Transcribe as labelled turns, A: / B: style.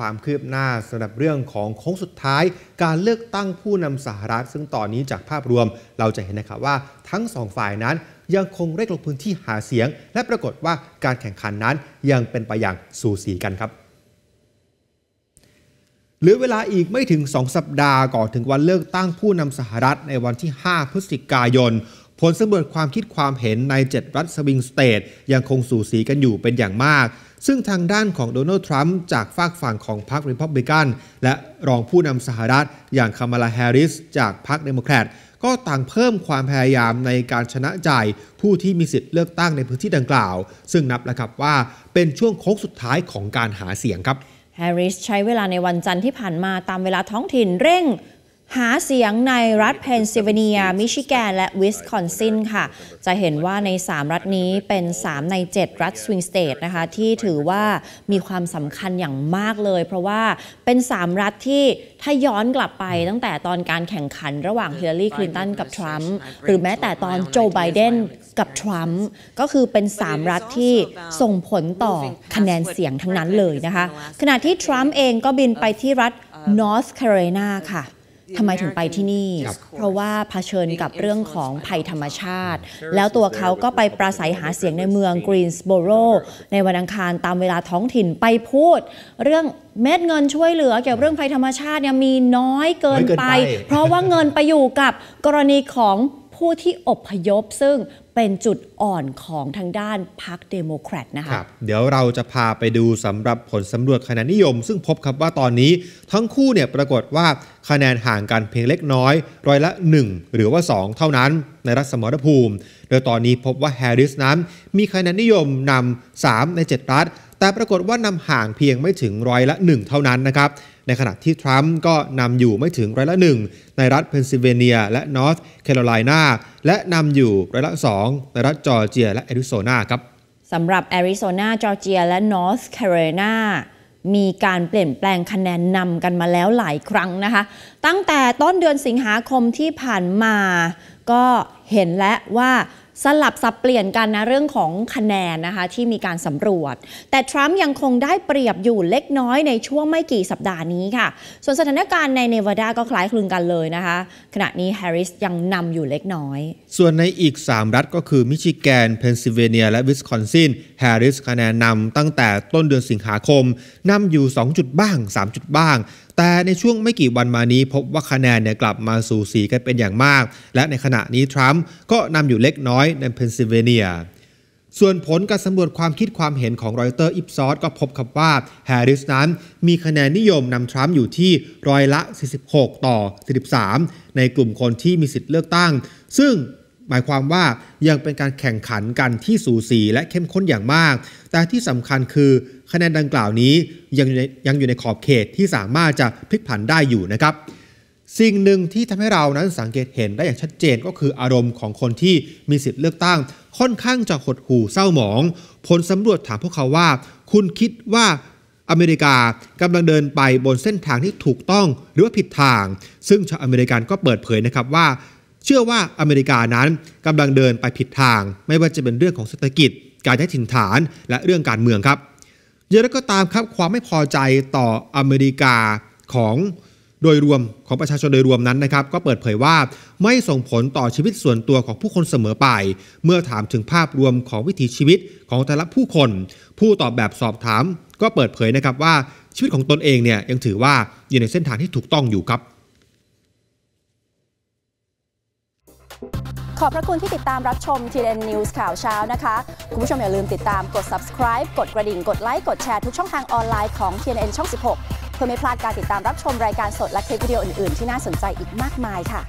A: ความคืบหน้าสำหรับเรื่องของโค้งสุดท้าย การเลือกตั้งผู้นำสหรัฐซึ่งตอนนี้จากภาพรวมเราจะเห็นนะครับว่าทั้งสองฝ่ายนั้นยังคงเร่งลงพื้นที่หาเสียง และปรากฏว่าการแข่งขันนั้นยังเป็นไปอย่างสูสีกันครับหลือเวลาอีกไม่ถึง 2 สัปดาห์ก่อนถึงวันเลือกตั้งผู้นำสหรัฐในวันที่ 5 พฤศจิกายนผลสำรวจความคิดความเห็นใน 7 รัฐสวิงสเตทยังคงสู่สีกันอยู่เป็นอย่างมาก ซึ่งทางด้านของโดนัลด์ทรัมป์จากฝากฝั่งของพรรคริพับลิกันและรองผู้นำสหรัฐอย่างคามาลาแฮริส จากพรรคเดโมแครตก็ต่างเพิ่มความพยายามในการชนะใจ ผู้ที่มีสิทธิ์เลือกตั้งในพื้นที่ดังกล่าว ซึ่งนับแล้วครับว่าเป็นช่วงโค้งสุดท้ายของการหาเสียงครับแฮริ
B: สใช้เวลาในวันจันทร์ที่ผ่านมาตามเวลาท้องถิ่นเร่งหาเสียงในรัฐเพนซิลเวเนีย มิชิแกน และวิสคอนซินค่ะ จะเห็นว่าใน 3 รัฐนี้เป็น 3 ใน 7 รัฐสวิงสเตทนะคะ ที่ถือว่ามีความสำคัญอย่างมากเลย เพราะว่าเป็น 3 รัฐที่ถ้าย้อนกลับไปตั้งแต่ตอนการแข่งขันระหว่างฮิลลารีคลินตันกับทรัมป์หรือแม้แต่ตอนโจไบเดนกับทรัมป์ก็คือเป็น 3 รัฐที่ส่งผลต่อคะแนนเสียงทั้งนั้นเลยนะคะ ขณะที่ทรัมป์เองก็บินไปที่รัฐนอร์ทแคโรไลนาค่ะทำไมถึงไปที่นี่ เพราะว่าเผชิญกับเรื่องของภัยธรรมชาติ แล้วตัวเขาก็ไปปราศัยหาเสียงในเมืองกรีนสโบโรในวันอังคารตามเวลาท้องถิ่นไปพูด เรื่องเม็ดเงินช่วยเหลือ เกี่ยวกับเรื่องภัยธรรมชาติเนี่ยมีน้อยเกินไป เพราะว่าเงินไปอยู่กับกรณีของผู้ที่อบพยพ ซึ่งเป็นจุดอ่อนของทางด้านพรรคเดโมแครตนะค
A: ะคเดี๋ยวเราจะพาไปดูสำหรับผลสำรวจคะแนนนิยมซึ่งพบครับว่าตอนนี้ทั้งคู่เนี่ยปรากฏว่าคะแนนห่างกันเพียงเล็กน้อยร้อยละ 1 หรือว่า 2 เท่านั้น ในรัฐสมรภูมิ โดยตอนนี้พบว่าแฮร์ริสนั้น มีคะแนนนิยมนำา3ใน 7 รัฐแต่ปรากฏว่านำห่างเพียงไม่ถึงร้อยละ 1 เท่านั้นนะครับในขณะที่ทรัมป์ก็นำอยู่ไม่ถึงร้อยละหนึ่งในรัฐเพนซิลเวเนียและนอร์ทแคโรไลนาและนำอยู่ร้อยละสองในรัฐจอร์เจียและแอริโซนาครับ
B: สำหรับแอริโซนา จอร์เจียและนอร์ทแคโรไลนามีการเปลี่ยนแปลงคะแนนนำกันมาแล้วหลายครั้งนะคะ ตั้งแต่ต้นเดือนสิงหาคมที่ผ่านมาก็เห็นและว่าสลับสับเปลี่ยนกันนะ เรื่องของคะแนนนะคะที่มีการสำรวจ แต่ทรัมป์ยังคงได้เปรียบอยู่เล็กน้อยในช่วงไม่กี่สัปดาห์นี้ค่ะ ส่วนสถานการณ์ในเนวาดาก็คล้ายคลึงกันเลยนะคะขณะนี้แฮร์ริสยังนำอยู่เล็กน้อย
A: ส่วนในอีก 3 รัฐก็คือมิชิแกนเพนซิลเวเนีย และวิสคอนซินแฮร์ริสคะแนนนำตั้งแต่ต้นเดือนสิงหาคมนำอยู่ 2 จุดบ้าง 3 จุดบ้างแต่ในช่วงไม่กี่วันมานี้พบว่าคะแนนเนี่ยกลับมาสู่สีกันเป็นอย่างมาก และในขณะนี้ทรัมป์ก็นำอยู่เล็กน้อยในเพนซิลเวเนีย ส่วนผลการสำรวจความคิดความเห็นของรอยเตอร์อิปซอสก็พบครับว่าแฮร์ริสนั้นมีคะแนนนิยมนำทรัมป์อยู่ที่ร้อยละ 46 ต่อ 43 ในกลุ่มคนที่มีสิทธิ์เลือกตั้ง ซึ่งหมายความว่ายังเป็นการแข่งขันกันที่สูสีและเข้มข้นอย่างมาก แต่ที่สำคัญคือคะแนนดังกล่าวนี้ยังยังอยู่ในขอบเขตที่สามารถจะพลิกผันได้อยู่นะครับ สิ่งหนึ่งที่ทำให้เรานั้นสังเกตเห็นได้อย่างชัดเจนก็คืออารมณ์ของคนที่มีสิทธิ์เลือกตั้ง ค่อนข้างจะหดหู่เศร้าหมอง ผลสำรวจถามพวกเขาว่า คุณคิดว่าอเมริกากำลังเดินไปบนเส้นทางที่ถูกต้องหรือว่าผิดทาง ซึ่งชาวอเมริกันก็เปิดเผยนะครับว่าเชื่อว่าอเมริกานั้นกำลังเดินไปผิดทาง ไม่ว่าจะเป็นเรื่องของเศรษฐกิจ การช้ถิ่นฐานและเรื่องการเมืองครับอย่างไรก็ตามครับความไม่พอใจต่ออเมริกาของโดยรวมของประชาชนโดยรวมนั้นนะครับ ก็เปิดเผยว่าไม่ส่งผลต่อชีวิตส่วนตัวของผู้คนเสมอไป เมื่อถามถึงภาพรวมของวิถีชีวิตของแต่ละผู้คน ผู้ตอบแบบสอบถาม ก็เปิดเผยนะครับว่าชีวิตของตนเองเนี่ยยังถือว่าอยู่ในเส้นทางที่ถูกต้องอยู่ครับ
B: ขอบพระคุณที่ติดตามรับชม TN News ข่าวเช้านะคะ คุณผู้ชมอย่าลืมติดตามกด subscribe กดกระดิ่ง กดไลค์ กดแชร์ทุกช่องทางออนไลน์ของ t n ช่อง 16 เพื่อไม่พลาดการติดตามรับชมรายการสดและคลิปวิดีโออื่น ๆ ที่น่าสนใจอีกมากมายค่ะ